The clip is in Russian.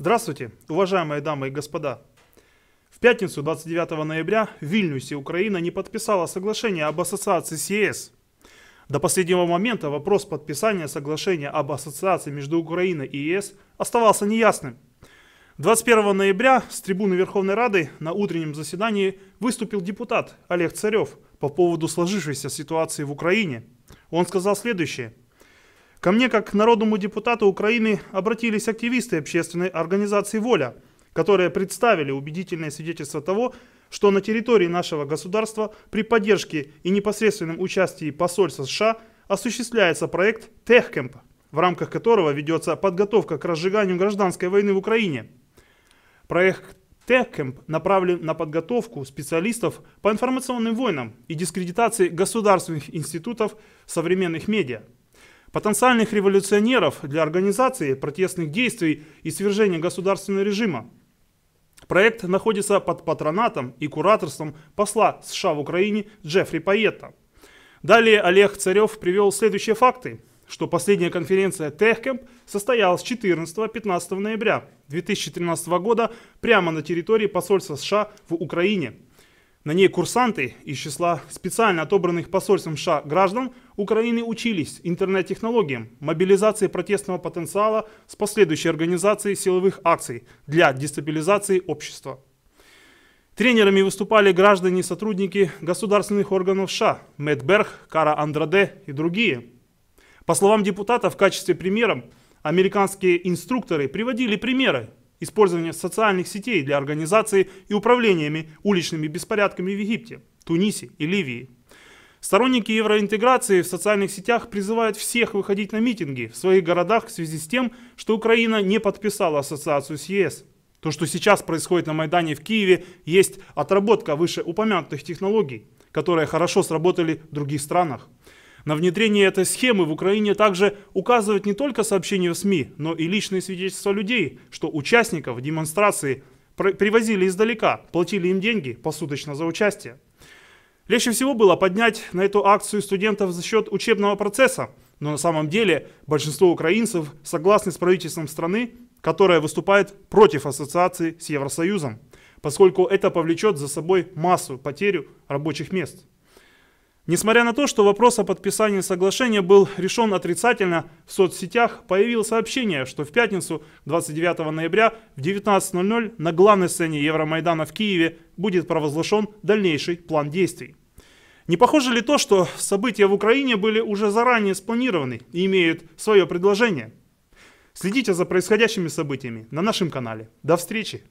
Здравствуйте, уважаемые дамы и господа. В пятницу 29 ноября в Вильнюсе Украина не подписала соглашение об ассоциации с ЕС. До последнего момента вопрос подписания соглашения об ассоциации между Украиной и ЕС оставался неясным. 21 ноября с трибуны Верховной Рады на утреннем заседании выступил депутат Олег Царев по поводу сложившейся ситуации в Украине. Он сказал следующее – Ко мне, как к народному депутату Украины, обратились активисты общественной организации «Воля», которые представили убедительное свидетельство того, что на территории нашего государства при поддержке и непосредственном участии посольства США осуществляется проект «Техкэмп», в рамках которого ведется подготовка к разжиганию гражданской войны в Украине. Проект «Техкэмп» направлен на подготовку специалистов по информационным войнам и дискредитации государственных институтов современных медиа – потенциальных революционеров для организации протестных действий и свержения государственного режима. Проект находится под патронатом и кураторством посла США в Украине Джеффри Пайетта. Далее Олег Царев привел следующие факты, что последняя конференция TechCamp состоялась 14-15 ноября 2013 года прямо на территории посольства США в Украине. На ней курсанты из числа специально отобранных посольством США граждан – Украины учились интернет-технологиям, мобилизации протестного потенциала с последующей организацией силовых акций для дестабилизации общества. Тренерами выступали граждане и сотрудники государственных органов США Мэтт Берг, Кара Андраде и другие. По словам депутата, в качестве примером американские инструкторы приводили примеры использования социальных сетей для организации и управлениями уличными беспорядками в Египте, Тунисе и Ливии. Сторонники евроинтеграции в социальных сетях призывают всех выходить на митинги в своих городах в связи с тем, что Украина не подписала ассоциацию с ЕС. То, что сейчас происходит на Майдане в Киеве, есть отработка вышеупомянутых технологий, которые хорошо сработали в других странах. На внедрение этой схемы в Украине также указывают не только сообщения в СМИ, но и личные свидетельства людей, что участников демонстрации привозили издалека, платили им деньги посуточно за участие. Легче всего было поднять на эту акцию студентов за счет учебного процесса, но на самом деле большинство украинцев согласны с правительством страны, которое выступает против ассоциации с Евросоюзом, поскольку это повлечет за собой массу потерю рабочих мест. Несмотря на то, что вопрос о подписании соглашения был решен отрицательно, в соцсетях появилось сообщение, что в пятницу 29 ноября в 19.00 на главной сцене Евромайдана в Киеве будет провозглашен дальнейший план действий. Не похоже ли то, что события в Украине были уже заранее спланированы и имеют свое предложение? Следите за происходящими событиями на нашем канале. До встречи!